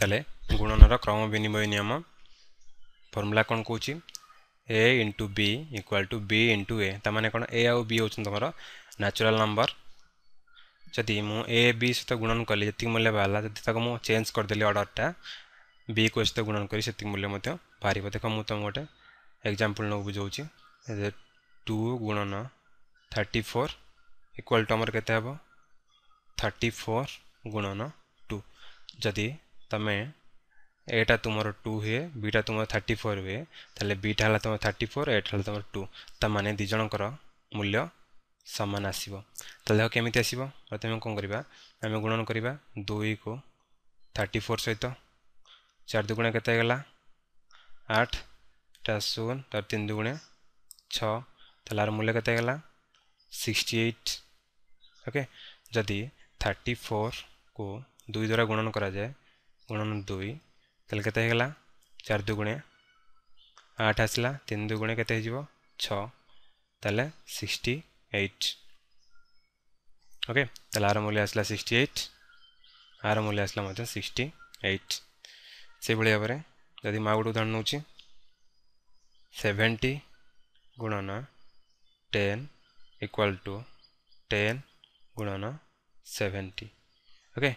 ତାହେଲେ ଗୁଣନର କ୍ରମ ବିନିମୟ ନିୟମ ଫର୍ମୁଲା କ'ଣ କହୁଛି A into B equal to B into A ତା'ମାନେ କ'ଣ ଏ ଆଉ ବି ହେଉଛନ୍ତି ତୁମର ନ୍ୟାଚୁରାଲ୍ ନମ୍ବର ଯଦି ମୁଁ ଏ ବି ସହିତ ଗୁଣନ କଲି ଯେତିକି ମୂଲ୍ୟ ବାହାରିଲା ଯଦି ତାକୁ ମୁଁ ଚେଞ୍ଜ କରିଦେଲି ଅର୍ଡ଼ରଟା ବିକୁ ସହିତ ଗୁଣନ କରି ସେତିକି ମୂଲ୍ୟ ମଧ୍ୟ ବାହାରିବ ଦେଖ ମୁଁ ତୁମକୁ ଗୋଟେ ଏକ୍ଜାମ୍ପଲ୍ ନେଉ ବୁଝାଉଛି ଟୁ ଗୁଣନ ଥାର୍ଟି ଫୋର୍ ଇକ୍ୱାଲ୍ ଟୁ ଆମର କେତେ ହେବ ଥାର୍ଟି ଫୋର୍ ଗୁଣନ ଟୁ ଯଦି ତମେ ଏଇଟା ତୁମର ଟୁ ହୁଏ ବିଟା ତୁମର ଥାର୍ଟି ଫୋର୍ ହୁଏ ତାହେଲେ ବିଟା ହେଲା ତୁମର ଥାର୍ଟି ଫୋର୍ ଏଇଟା ହେଲା ତୁମର ଟୁ ତା ମାନେ ଦୁଇ ଜଣଙ୍କର ମୂଲ୍ୟ ସମାନ ଆସିବ ତାହେଲେ ଦେଖ କେମିତି ଆସିବ ପ୍ରଥମେ କ'ଣ କରିବା ଆମେ ଗୁଣନ କରିବା ଦୁଇକୁ ଥାର୍ଟି ଫୋର୍ ସହିତ ଚାରି ଦୁଗୁଣେ କେତେ ହେଇଗଲା ଆଠ ତା ଶୂନ ତାର ତିନି ଦୁଗୁଣେ ଛଅ ତାହେଲେ ଆର ମୂଲ୍ୟ କେତେ ହେଇଗଲା ସିକ୍ସଟି ଏଇଟ୍ ଓକେ ଯଦି ଥାର୍ଟି ଫୋର୍କୁ ଦୁଇ ଦ୍ୱାରା ଗୁଣନ କରାଯାଏ গুণন দুই তাহলে কেতে হয়ে গেলা চার দুগুণে আট আসলা তিন দুগুণে কেতে হয়ে যাব ছ তাহলে সিক্সটি এইট ওকে তাহলে আর মূল্য আসলা সিক্সটি এইট আর মূল্য আসলা মধ্যে সিক্সটি এইট সেইভাবে ভাবে যদি মা গোটে উদাহরণ নেছি সেভেন্টি গুণন টেন ইকুয়াল টু টেন গুণন সেভেন্টি ওকে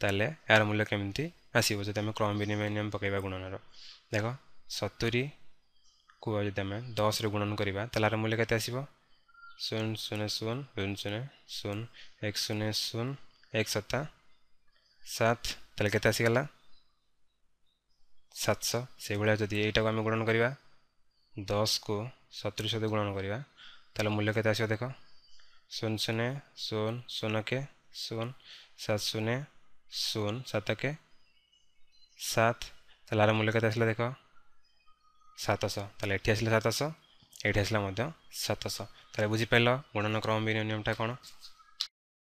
তাহলে এর মূল্য কেমিতি आसो जब आम क्रम विनिमय पकईवा गुणनर देख सतुरी को जब आम दस रु गुणन करवा तार मूल्य के आस शून्य शून्य शून्य शून्य शून्य शून्य एक शून्य शून्य एक सत्ता सात तेल के आसीगला सातश से भाया जब यहीटा आम गुणन करवा दस को सतुरी सहित गुणन करवा मूल्य के आस देख शून्य शून्य शून्य शून्य के शून्य सात शून्य शून्य सत के सात तार मूल्य कति आसलातश एसलास त बुझिपार गुणन क्रम नियमटा कौन